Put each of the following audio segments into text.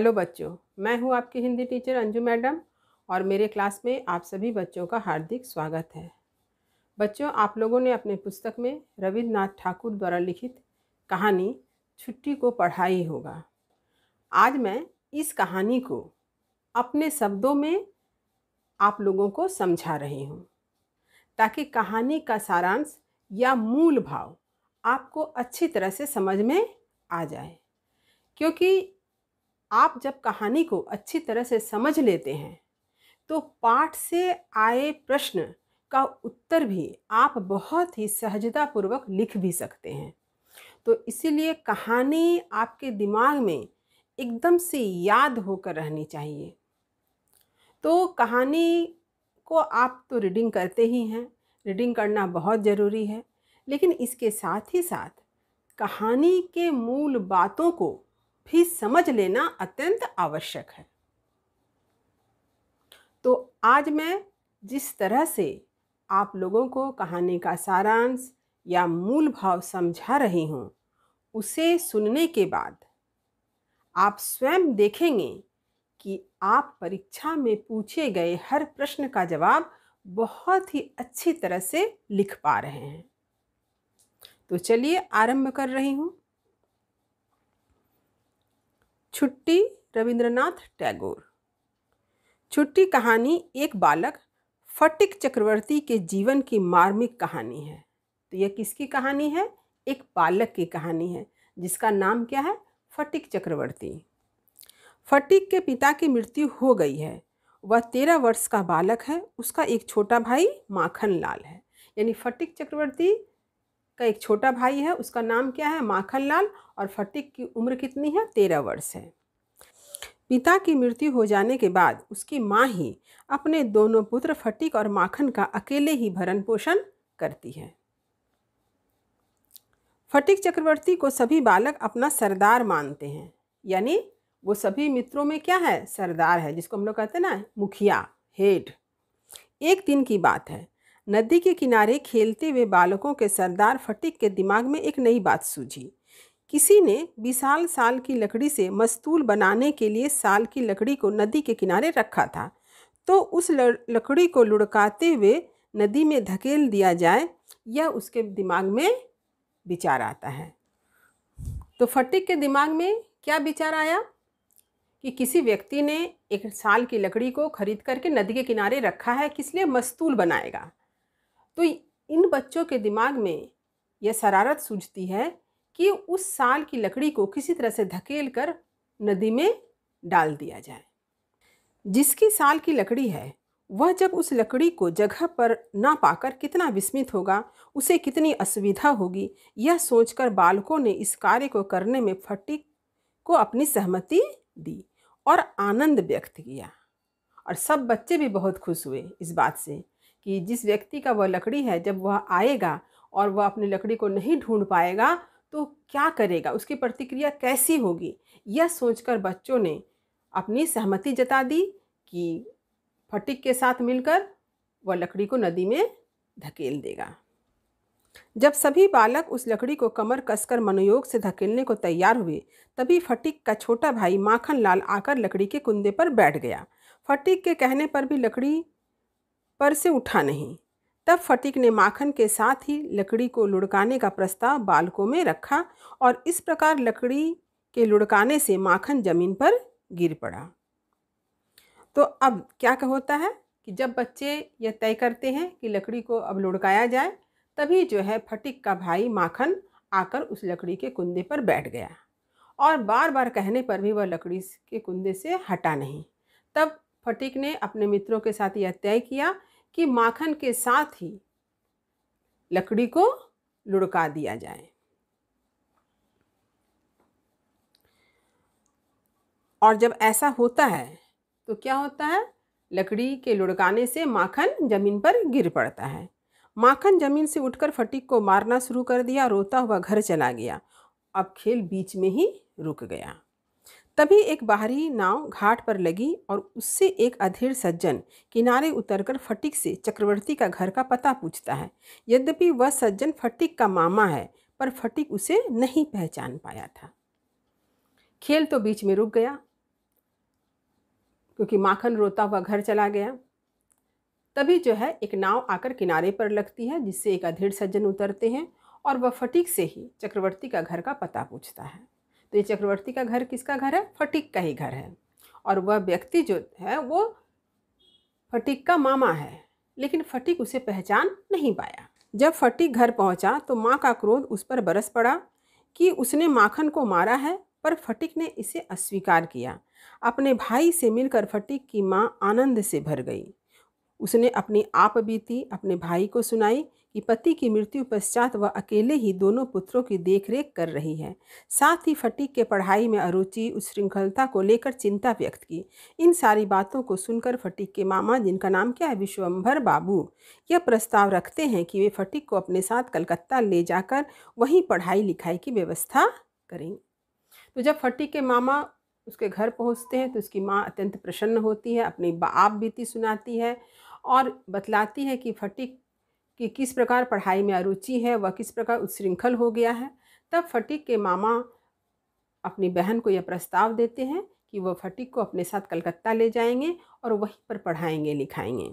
hello बच्चों मैं हूं आपकी हिंदी टीचर अंजू मैडम और मेरे क्लास में आप सभी बच्चों का हार्दिक स्वागत है बच्चों आप लोगों ने अपने पुस्तक में रविन्द्रनाथ ठाकुर द्वारा लिखित कहानी छुट्टी को पढ़ाई होगा आज मैं इस कहानी को अपने शब्दों में आप लोगों को समझा रही हूँ ताकि कहानी का सारांश या मूल भाव आपको अच्छी तरह से समझ में आ जाए क्योंकि आप जब कहानी को अच्छी तरह से समझ लेते हैं तो पाठ से आए प्रश्न का उत्तर भी आप बहुत ही सहजतापूर्वक लिख भी सकते हैं तो इसीलिए कहानी आपके दिमाग में एकदम से याद होकर रहनी चाहिए तो कहानी को आप तो रीडिंग करते ही हैं रीडिंग करना बहुत ज़रूरी है लेकिन इसके साथ ही साथ कहानी के मूल बातों को भी समझ लेना अत्यंत आवश्यक है तो आज मैं जिस तरह से आप लोगों को कहानी का सारांश या मूल भाव समझा रही हूँ उसे सुनने के बाद आप स्वयं देखेंगे कि आप परीक्षा में पूछे गए हर प्रश्न का जवाब बहुत ही अच्छी तरह से लिख पा रहे हैं तो चलिए आरंभ कर रही हूँ छुट्टी रविंद्रनाथ टैगोर छुट्टी कहानी एक बालक फटिक चक्रवर्ती के जीवन की मार्मिक कहानी है तो यह किसकी कहानी है एक बालक की कहानी है जिसका नाम क्या है फटिक चक्रवर्ती फटिक के पिता की मृत्यु हो गई है वह तेरह वर्ष का बालक है उसका एक छोटा भाई माखन लाल है यानी फटिक चक्रवर्ती का एक छोटा भाई है उसका नाम क्या है माखन लाल और फटिक की उम्र कितनी है तेरह वर्ष है पिता की मृत्यु हो जाने के बाद उसकी माँ ही अपने दोनों पुत्र फटिक और माखन का अकेले ही भरण पोषण करती है फटिक चक्रवर्ती को सभी बालक अपना सरदार मानते हैं यानी वो सभी मित्रों में क्या है सरदार है जिसको हम लोग कहते हैं ना मुखिया हेड एक दिन की बात है नदी के किनारे खेलते हुए बालकों के सरदार फटिक के दिमाग में एक नई बात सूझी किसी ने विशाल साल की लकड़ी से मस्तूल बनाने के लिए साल की लकड़ी को नदी के किनारे रखा था तो उस लकड़ी को लुढ़काते हुए नदी में धकेल दिया जाए यह उसके दिमाग में विचार आता है तो फटिक के दिमाग में क्या विचार आया कि किसी व्यक्ति ने एक साल की लकड़ी को खरीद करके नदी के किनारे रखा है किस लिए मस्तूल बनाएगा तो इन बच्चों के दिमाग में यह शरारत सूझती है कि उस साल की लकड़ी को किसी तरह से धकेल कर नदी में डाल दिया जाए जिसकी साल की लकड़ी है वह जब उस लकड़ी को जगह पर ना पाकर कितना विस्मित होगा उसे कितनी असुविधा होगी यह सोचकर बालकों ने इस कार्य को करने में फटी को अपनी सहमति दी और आनंद व्यक्त किया और सब बच्चे भी बहुत खुश हुए इस बात से कि जिस व्यक्ति का वह लकड़ी है जब वह आएगा और वह अपनी लकड़ी को नहीं ढूंढ पाएगा तो क्या करेगा उसकी प्रतिक्रिया कैसी होगी यह सोचकर बच्चों ने अपनी सहमति जता दी कि फटिक के साथ मिलकर वह लकड़ी को नदी में धकेल देगा जब सभी बालक उस लकड़ी को कमर कसकर मनोयोग से धकेलने को तैयार हुए तभी फटिक का छोटा भाई माखन लाल आकर लकड़ी के कुंदे पर बैठ गया फटिक के कहने पर भी लकड़ी पर से उठा नहीं तब फटिक ने माखन के साथ ही लकड़ी को लुढ़काने का प्रस्ताव बालकों में रखा और इस प्रकार लकड़ी के लुढ़काने से माखन जमीन पर गिर पड़ा तो अब क्या होता है कि जब बच्चे यह तय करते हैं कि लकड़ी को अब लुढ़काया जाए तभी जो है फटिक का भाई माखन आकर उस लकड़ी के कुंदे पर बैठ गया और बार बार कहने पर भी वह लकड़ी के कुंदे से हटा नहीं तब फटिक ने अपने मित्रों के साथ यह तय किया कि माखन के साथ ही लकड़ी को लुढ़का दिया जाए और जब ऐसा होता है तो क्या होता है लकड़ी के लुढ़काने से माखन जमीन पर गिर पड़ता है माखन जमीन से उठकर फटीक को मारना शुरू कर दिया रोता हुआ घर चला गया अब खेल बीच में ही रुक गया तभी एक बाहरी नाव घाट पर लगी और उससे एक अधेर सज्जन किनारे उतरकर फटिक से चक्रवर्ती का घर का पता पूछता है यद्यपि वह सज्जन फटिक का मामा है पर फटिक उसे नहीं पहचान पाया था खेल तो बीच में रुक गया क्योंकि माखन रोता हुआ घर चला गया तभी जो है एक नाव आकर किनारे पर लगती है जिससे एक अधेड़ सज्जन उतरते हैं और वह फटिक से ही चक्रवर्ती का घर का पता पूछता है तो ये चक्रवर्ती का घर किसका घर है फटिक का ही घर है और वह व्यक्ति जो है वो फटिक का मामा है लेकिन फटिक उसे पहचान नहीं पाया जब फटिक घर पहुंचा तो माँ का क्रोध उस पर बरस पड़ा कि उसने माखन को मारा है पर फटिक ने इसे अस्वीकार किया अपने भाई से मिलकर फटिक की माँ आनंद से भर गई उसने अपनी आप बीती अपने भाई को सुनाई कि पति की मृत्यु पश्चात वह अकेले ही दोनों पुत्रों की देखरेख कर रही है साथ ही फटीक के पढ़ाई में अरुचि श्रृंखलता को लेकर चिंता व्यक्त की इन सारी बातों को सुनकर फटीक के मामा जिनका नाम क्या है विश्वम्भर बाबू यह प्रस्ताव रखते हैं कि वे फटीक को अपने साथ कलकत्ता ले जाकर वहीं पढ़ाई लिखाई की व्यवस्था करें तो जब फटीक के मामा उसके घर पहुँचते हैं तो उसकी माँ अत्यंत प्रसन्न होती है अपनी आप बीती सुनाती है और बतलाती है कि फटिक कि किस प्रकार पढ़ाई में अरुचि है वह किस प्रकार उच्छृंखल हो गया है तब फटिक के मामा अपनी बहन को यह प्रस्ताव देते हैं कि वह फटिक को अपने साथ कलकत्ता ले जाएंगे और वहीं पर पढ़ाएंगे लिखाएंगे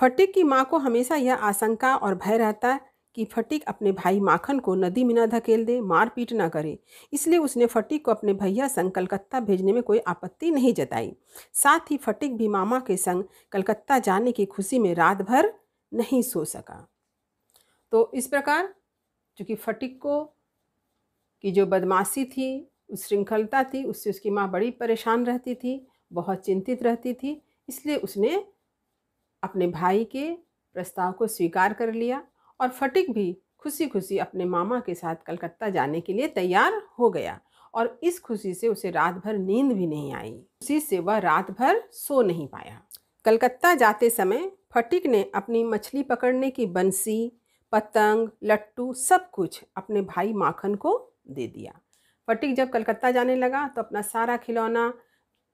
फटिक की माँ को हमेशा यह आशंका और भय रहता है कि फटिक अपने भाई माखन को नदी में न धकेल दे मारपीट न करे इसलिए उसने फटिक को अपने भैया संग कलकत्ता भेजने में कोई आपत्ति नहीं जताई साथ ही फटिक भी मामा के संग कलकत्ता जाने की खुशी में रात भर नहीं सो सका तो इस प्रकार चूँकि फटिक को की जो बदमाशी थी उस श्रृंखलता थी उससे उसकी माँ बड़ी परेशान रहती थी बहुत चिंतित रहती थी इसलिए उसने अपने भाई के प्रस्ताव को स्वीकार कर लिया और फटिक भी खुशी खुशी अपने मामा के साथ कलकत्ता जाने के लिए तैयार हो गया और इस खुशी से उसे रात भर नींद भी नहीं आई खुशी से वह रात भर सो नहीं पाया कलकत्ता जाते समय फटिक ने अपनी मछली पकड़ने की बंसी पतंग लट्टू सब कुछ अपने भाई माखन को दे दिया फटिक जब कलकत्ता जाने लगा तो अपना सारा खिलौना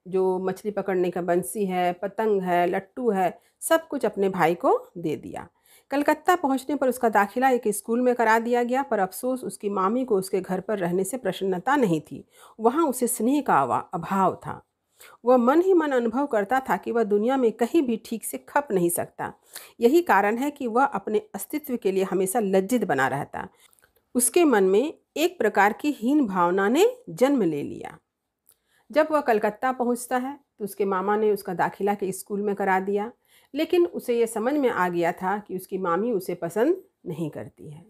जो मछली पकड़ने का बंसी है पतंग है लट्टू है सब कुछ अपने भाई को दे दिया कलकत्ता पहुंचने पर उसका दाखिला एक स्कूल में करा दिया गया पर अफसोस उसकी मामी को उसके घर पर रहने से प्रसन्नता नहीं थी वहाँ उसे स्नेह का अभाव था वह मन ही मन अनुभव करता था कि वह दुनिया में कहीं भी ठीक से खप नहीं सकता यही कारण है कि वह अपने अस्तित्व के लिए हमेशा लज्जित बना रहता उसके मन में एक प्रकार की हीन भावना ने जन्म ले लिया जब वह कलकत्ता पहुंचता है तो उसके मामा ने उसका दाखिला के स्कूल में करा दिया लेकिन उसे ये समझ में आ गया था कि उसकी मामी उसे पसंद नहीं करती है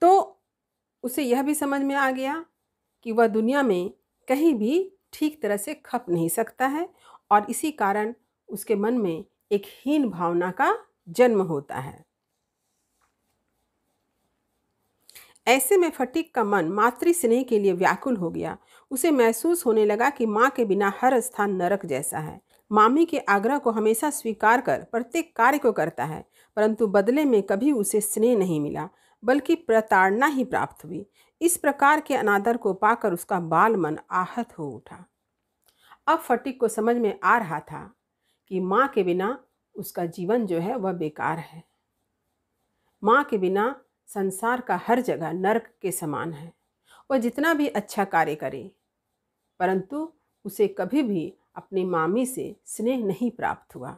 तो उसे यह भी समझ में आ गया कि वह दुनिया में कहीं भी ठीक तरह से खप नहीं सकता है और इसी कारण उसके मन में एक हीन भावना का जन्म होता है ऐसे में फटीक का मन मातृ स्नेह के लिए व्याकुल हो गया उसे महसूस होने लगा कि माँ के बिना हर स्थान नरक जैसा है मामी के आग्रह को हमेशा स्वीकार कर प्रत्येक कार्य को करता है परंतु बदले में कभी उसे स्नेह नहीं मिला बल्कि प्रताड़ना ही प्राप्त हुई इस प्रकार के अनादर को पाकर उसका बाल मन आहत हो उठा अब फटिक को समझ में आ रहा था कि माँ के बिना उसका जीवन जो है वह बेकार है माँ के बिना संसार का हर जगह नर्क के समान है वह जितना भी अच्छा कार्य करे परंतु उसे कभी भी अपने मामी से स्नेह नहीं प्राप्त हुआ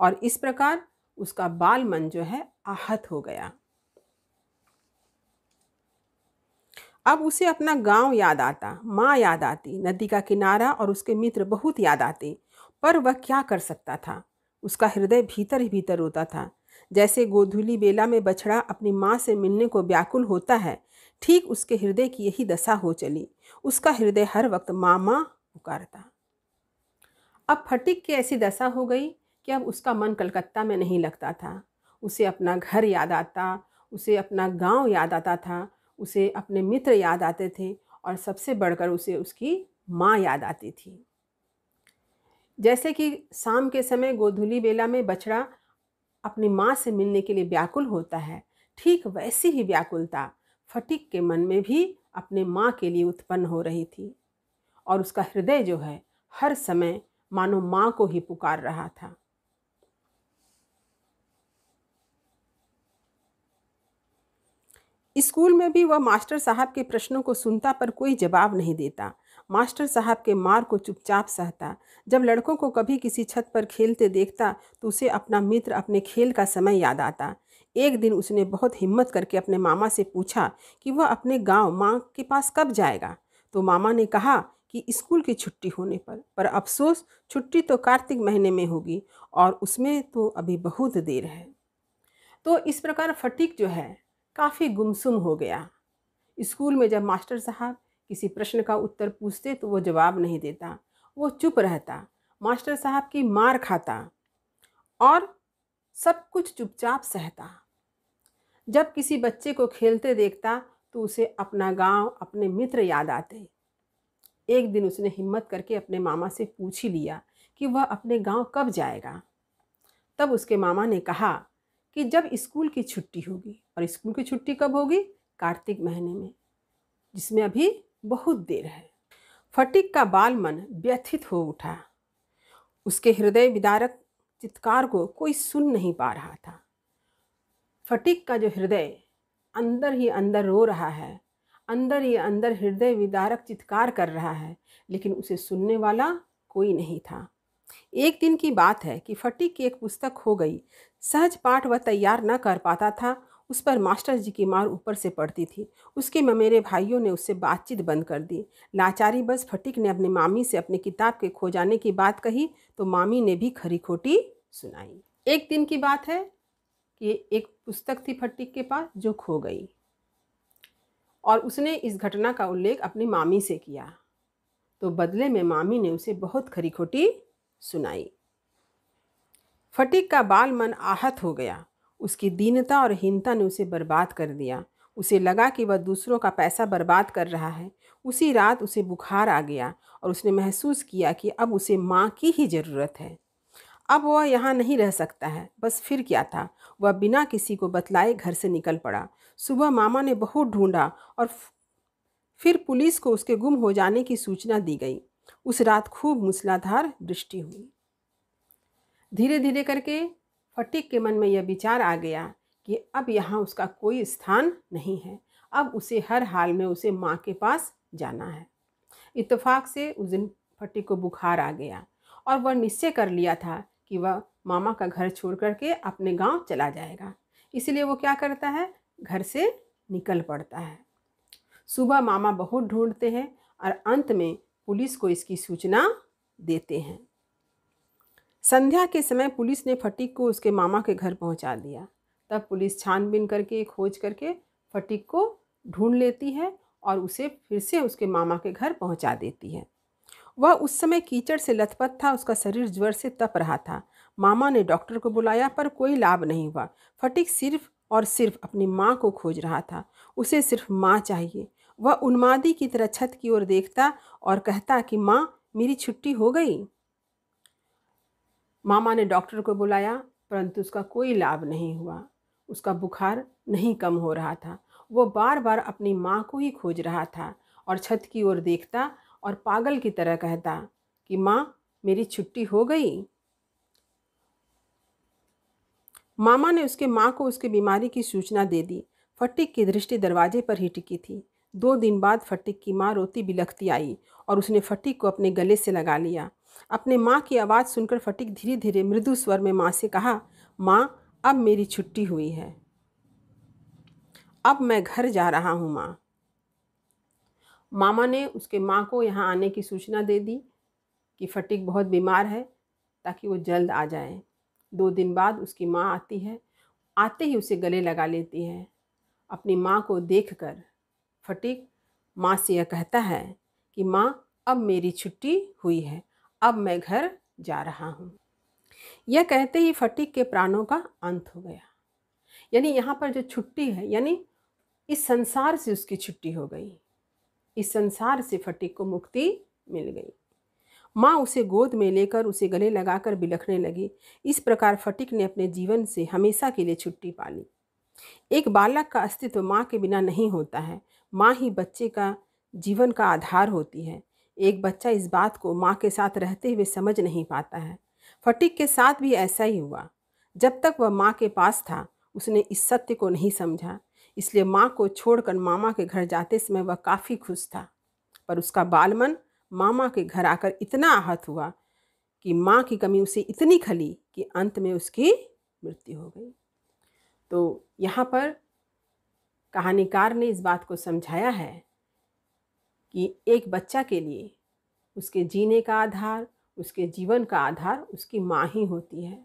और इस प्रकार उसका बाल मन जो है आहत हो गया अब उसे अपना गांव याद आता माँ याद आती नदी का किनारा और उसके मित्र बहुत याद आते पर वह क्या कर सकता था उसका हृदय भीतर ही भीतर रोता था जैसे गोधूली बेला में बछड़ा अपनी माँ से मिलने को व्याकुल होता है ठीक उसके हृदय की यही दशा हो चली उसका हृदय हर वक्त मामा पुकारता अब फटिक की ऐसी दशा हो गई कि अब उसका मन कलकत्ता में नहीं लगता था उसे अपना घर याद आता उसे अपना गांव याद आता था उसे अपने मित्र याद आते थे और सबसे बढ़कर उसे उसकी माँ याद आती थी जैसे कि शाम के समय गोधूली बेला में बछड़ा अपनी माँ से मिलने के लिए व्याकुल होता है ठीक वैसी ही व्याकुलता फटिक के मन में भी अपने माँ के लिए उत्पन्न हो रही थी और उसका हृदय जो है हर समय मानो माँ को ही पुकार रहा था स्कूल में भी वह मास्टर साहब के प्रश्नों को सुनता पर कोई जवाब नहीं देता मास्टर साहब के मार को चुपचाप सहता जब लड़कों को कभी किसी छत पर खेलते देखता तो उसे अपना मित्र अपने खेल का समय याद आता एक दिन उसने बहुत हिम्मत करके अपने मामा से पूछा कि वह अपने गांव माँ के पास कब जाएगा तो मामा ने कहा कि स्कूल की छुट्टी होने पर पर अफसोस छुट्टी तो कार्तिक महीने में होगी और उसमें तो अभी बहुत देर है तो इस प्रकार फटीक जो है काफ़ी गुमसुम हो गया स्कूल में जब मास्टर साहब किसी प्रश्न का उत्तर पूछते तो वो जवाब नहीं देता वो चुप रहता मास्टर साहब की मार खाता और सब कुछ चुपचाप सहता जब किसी बच्चे को खेलते देखता तो उसे अपना गांव अपने मित्र याद आते एक दिन उसने हिम्मत करके अपने मामा से पूछ ही लिया कि वह अपने गांव कब जाएगा तब उसके मामा ने कहा कि जब स्कूल की छुट्टी होगी और स्कूल की छुट्टी कब होगी कार्तिक महीने में जिसमें अभी बहुत देर है फटिक का बाल मन व्यथित हो उठा उसके हृदय विदारक चित्कार को कोई सुन नहीं पा रहा था फटिक का जो हृदय अंदर ही अंदर रो रहा है अंदर ही अंदर हृदय विदारक चित्कार कर रहा है लेकिन उसे सुनने वाला कोई नहीं था एक दिन की बात है कि फटी की एक पुस्तक हो गई सहज पाठ वह तैयार न कर पाता था उस पर मास्टर जी की मार ऊपर से पड़ती थी उसके मेरे भाइयों ने उससे बातचीत बंद कर दी लाचारी बस फटिक ने अपने मामी से अपनी किताब के खो जाने की बात कही तो मामी ने भी खरी खोटी सुनाई एक दिन की बात है कि एक पुस्तक थी फटिक के पास जो खो गई और उसने इस घटना का उल्लेख अपनी मामी से किया तो बदले में मामी ने उसे बहुत खरी खोटी सुनाई फटीक का बाल मन आहत हो गया उसकी दीनता और हीनता ने उसे बर्बाद कर दिया उसे लगा कि वह दूसरों का पैसा बर्बाद कर रहा है उसी रात उसे बुखार आ गया और उसने महसूस किया कि अब उसे माँ की ही ज़रूरत है अब वह यहाँ नहीं रह सकता है बस फिर क्या था वह बिना किसी को बतलाए घर से निकल पड़ा सुबह मामा ने बहुत ढूंढा और फिर पुलिस को उसके गुम हो जाने की सूचना दी गई उस रात खूब मूसलाधार दृष्टि हुई धीरे धीरे करके फटिक के मन में यह विचार आ गया कि अब यहाँ उसका कोई स्थान नहीं है अब उसे हर हाल में उसे माँ के पास जाना है इतफाक से उस दिन फटिक को बुखार आ गया और वह निश्चय कर लिया था कि वह मामा का घर छोड़ करके अपने गांव चला जाएगा इसलिए वो क्या करता है घर से निकल पड़ता है सुबह मामा बहुत ढूंढते हैं और अंत में पुलिस को इसकी सूचना देते हैं संध्या के समय पुलिस ने फटीक को उसके मामा के घर पहुंचा दिया तब पुलिस छानबीन करके खोज करके फटीक को ढूंढ लेती है और उसे फिर से उसके मामा के घर पहुंचा देती है वह उस समय कीचड़ से लथपथ था उसका शरीर ज्वर से तप रहा था मामा ने डॉक्टर को बुलाया पर कोई लाभ नहीं हुआ फटिक सिर्फ और सिर्फ अपनी माँ को खोज रहा था उसे सिर्फ माँ चाहिए वह उन्मादी की तरह छत की ओर देखता और कहता कि माँ मेरी छुट्टी हो गई मामा ने डॉक्टर को बुलाया परंतु उसका कोई लाभ नहीं हुआ उसका बुखार नहीं कम हो रहा था वो बार बार अपनी माँ को ही खोज रहा था और छत की ओर देखता और पागल की तरह कहता कि माँ मेरी छुट्टी हो गई मामा ने उसके माँ को उसकी बीमारी की सूचना दे दी फटिक की दृष्टि दरवाजे पर ही टिकी थी दो दिन बाद फटिक की माँ रोती बिलखती आई और उसने फटिक को अपने गले से लगा लिया अपने माँ की आवाज़ सुनकर फटिक धीरे धीरे मृदु स्वर में माँ से कहा माँ अब मेरी छुट्टी हुई है अब मैं घर जा रहा हूँ माँ मामा ने उसके माँ को यहाँ आने की सूचना दे दी कि फटीक बहुत बीमार है ताकि वो जल्द आ जाए दो दिन बाद उसकी माँ आती है आते ही उसे गले लगा लेती है अपनी माँ को देख कर फटीक माँ से यह कहता है कि माँ अब मेरी छुट्टी हुई है अब मैं घर जा रहा हूँ यह कहते ही फटीक के प्राणों का अंत हो गया यानी यहाँ पर जो छुट्टी है यानी इस संसार से उसकी छुट्टी हो गई इस संसार से फटिक को मुक्ति मिल गई माँ उसे गोद में लेकर उसे गले लगाकर बिलखने लगी इस प्रकार फटिक ने अपने जीवन से हमेशा के लिए छुट्टी पा ली एक बालक का अस्तित्व माँ के बिना नहीं होता है माँ ही बच्चे का जीवन का आधार होती है एक बच्चा इस बात को माँ के साथ रहते हुए समझ नहीं पाता है फटिक के साथ भी ऐसा ही हुआ जब तक वह माँ के पास था उसने इस सत्य को नहीं समझा इसलिए माँ को छोड़कर मामा के घर जाते समय वह काफ़ी खुश था पर उसका बालमन मामा के घर आकर इतना आहत हुआ कि माँ की कमी उसे इतनी खली कि अंत में उसकी मृत्यु हो गई तो यहाँ पर कहानीकार ने इस बात को समझाया है कि एक बच्चा के लिए उसके जीने का आधार उसके जीवन का आधार उसकी माँ ही होती है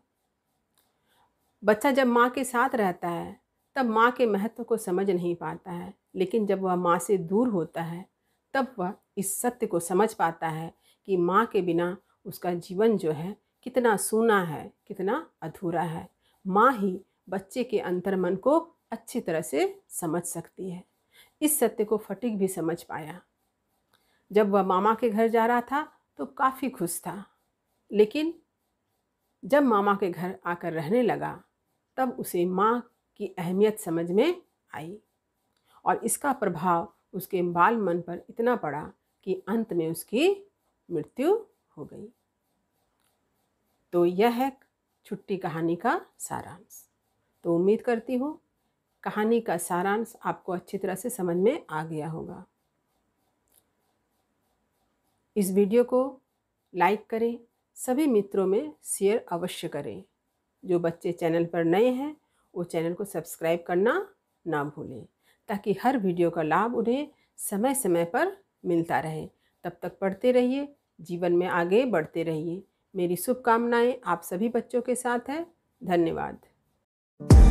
बच्चा जब माँ के साथ रहता है तब माँ के महत्व को समझ नहीं पाता है लेकिन जब वह माँ से दूर होता है तब वह इस सत्य को समझ पाता है कि माँ के बिना उसका जीवन जो है कितना सूना है कितना अधूरा है माँ ही बच्चे के अंतर्मन को अच्छी तरह से समझ सकती है इस सत्य को फटिक भी समझ पाया जब वह मामा के घर जा रहा था तो काफ़ी खुश था लेकिन जब मामा के घर आकर रहने लगा तब उसे माँ की अहमियत समझ में आई और इसका प्रभाव उसके बाल मन पर इतना पड़ा कि अंत में उसकी मृत्यु हो गई तो यह है छुट्टी कहानी का सारांश तो उम्मीद करती हूँ कहानी का सारांश आपको अच्छी तरह से समझ में आ गया होगा इस वीडियो को लाइक करें सभी मित्रों में शेयर अवश्य करें जो बच्चे चैनल पर नए हैं वो चैनल को सब्सक्राइब करना ना भूलें ताकि हर वीडियो का लाभ उन्हें समय समय पर मिलता रहे तब तक पढ़ते रहिए जीवन में आगे बढ़ते रहिए मेरी शुभकामनाएँ आप सभी बच्चों के साथ हैं धन्यवाद